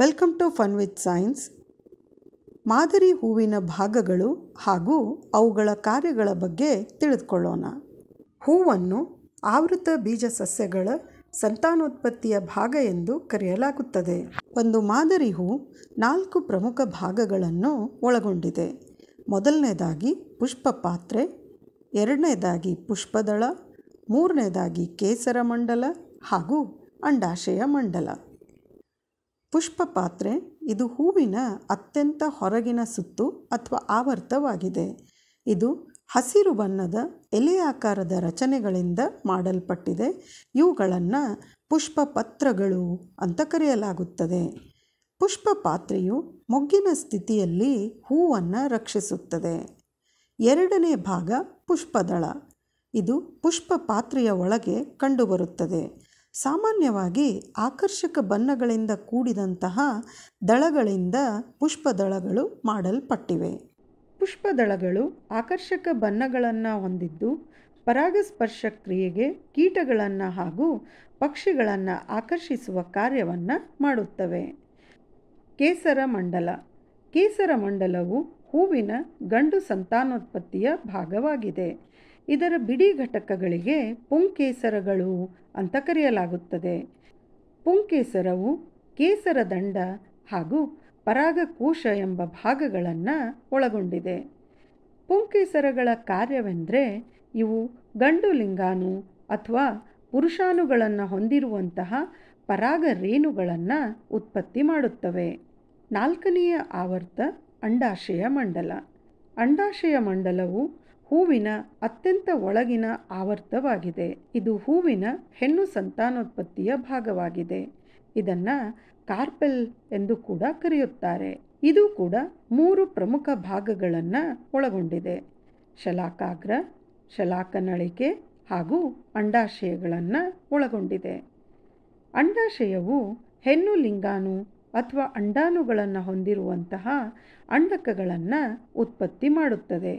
welcome to fun with science ಮಾದರಿ ಹೂವಿನ ಭಾಗಗಳು ಹಾಗೂ ಅವುಗಳ ಕಾರ್ಯಗಳ ಬಗ್ಗೆ ತಿಳಿದುಕೊಳ್ಳೋಣ ಹೂವನ್ನು ಆವೃತ ಬೀಜ ಸಸ್ಯಗಳ ಸಂತಾನೋತ್ಪತ್ತಿಯ ಭಾಗ ಎಂದು ಕರೆಯಲಾಗುತ್ತದೆ ಒಂದು ಮಾದರಿ ಹೂ ನಾಲ್ಕು ಪ್ರಮುಖ ಭಾಗಗಳನ್ನು ಒಳಗೊಂಡಿದೆ ಮೊದಲನೇದಾಗಿ ಪುಷ್ಪ ಪಾತ್ರೆ ಎರಡನೇದಾಗಿ ಪುಷ್ಪದಳ ಮೂರನೇದಾಗಿ ಕೇಸರ ಮಂಡಲ ಹಾಗೂ ಅಂಡಾಶಯ ಮಂಡಲ ಪುಷ್ಪ ಪಾತ್ರೆ ಇದು ಹೂವಿನ ಅತ್ಯಂತ ಹೊರಗಿನ ಸುತ್ತು ಅಥವಾ ಆವರ್ತವಾಗಿದೆ ಇದು ಹಸಿರು ಬಣ್ಣದ ಎಲೆಯಾಕಾರದ ರಚನೆಗಳಿಂದ ಮಾಡಲ್ಪಟ್ಟಿದೆ ಇವುಗಳನ್ನು ಪುಷ್ಪ ಪತ್ರಗಳು ಅಂತ ಕರೆಯಲಾಗುತ್ತದೆ ಪುಷ್ಪ ಪಾತ್ರೆಯು ಮೊಗ್ಗಿನ ಸ್ಥಿತಿಯಲ್ಲಿ ಹೂವನ್ನು ರಕ್ಷಿಸುತ್ತದೆ ಎರಡನೇ ಭಾಗ ಪುಷ್ಪದಳ ಇದು ಪುಷ್ಪ ಪಾತ್ರೆಯ ಒಳಗೆ ಕಂಡುಬರುತ್ತದೆ ಸಾಮಾನ್ಯವಾಗಿ ಆಕರ್ಷಕ ಬಣ್ಣಗಳಿಂದ ಕೂಡಿದಂತಹ ದಳಗಳಿಂದ ಪುಷ್ಪದಳಗಳು ಮಾಡಲ್ಪಟ್ಟಿವೆ ಪುಷ್ಪದಳಗಳು ಆಕರ್ಷಕ ಬಣ್ಣಗಳನ್ನು ಹೊಂದಿದ್ದು ಪರಾಗಸ್ಪರ್ಶ ಕ್ರಿಯೆಗೆ ಕೀಟಗಳನ್ನು ಹಾಗೂ ಪಕ್ಷಿಗಳನ್ನು ಆಕರ್ಷಿಸುವ ಕಾರ್ಯವನ್ನು ಮಾಡುತ್ತವೆ ಕೇಸರ ಮಂಡಲ ಕೇಸರ ಮಂಡಲವು ಹೂವಿನ ಗಂಡು ಸಂತಾನೋತ್ಪತ್ತಿಯ ಭಾಗವಾಗಿದೆ ಇದರ ಬಿಡಿ ಘಟಕಗಳಿಗೆ ಪುಂಕೇಸರಗಳು ಅಂತ ಕರೆಯಲಾಗುತ್ತದೆ ಪುಂಕೇಸರವು ಕೇಸರ ದಂಡ ಹಾಗೂ ಪರಾಗಕೋಶ ಎಂಬ ಭಾಗಗಳನ್ನು ಒಳಗೊಂಡಿದೆ ಪುಂಕೇಸರಗಳ ಕಾರ್ಯವೆಂದರೆ ಇವು ಗಂಡು ಲಿಂಗಾಣು ಅಥವಾ ಪುರುಷಾನುಗಳನ್ನು ಹೊಂದಿರುವಂತಹ ಪರಾಗ ರೇಣುಗಳನ್ನು ಉತ್ಪತ್ತಿ ಮಾಡುತ್ತವೆ ನಾಲ್ಕನೆಯ ಆವರ್ತ ಅಂಡಾಶಯ ಮಂಡಲ ಅಂಡಾಶಯ ಮಂಡಲವು ಹೂವಿನ ಅತ್ಯಂತ ಒಳಗಿನ ಆವರ್ತವಾಗಿದೆ ಇದು ಹೂವಿನ ಹೆಣ್ಣು ಸಂತಾನೋತ್ಪತ್ತಿಯ ಭಾಗವಾಗಿದೆ ಇದನ್ನು ಕಾರ್ಪೆಲ್ ಎಂದು ಕೂಡ ಕರೆಯುತ್ತಾರೆ ಇದು ಕೂಡ ಮೂರು ಪ್ರಮುಖ ಭಾಗಗಳನ್ನು ಒಳಗೊಂಡಿದೆ ಶಲಾಕಾಗ್ರ ಶಲಾಕನಳಿಕೆ ಹಾಗೂ ಅಂಡಾಶಯಗಳನ್ನು ಒಳಗೊಂಡಿದೆ ಅಂಡಾಶಯವು ಹೆಣ್ಣು ಲಿಂಗಾನು ಅಥವಾ ಅಂಡಾನುಗಳನ್ನು ಹೊಂದಿರುವಂತಹ ಅಂಡಕಗಳನ್ನು ಉತ್ಪತ್ತಿ ಮಾಡುತ್ತದೆ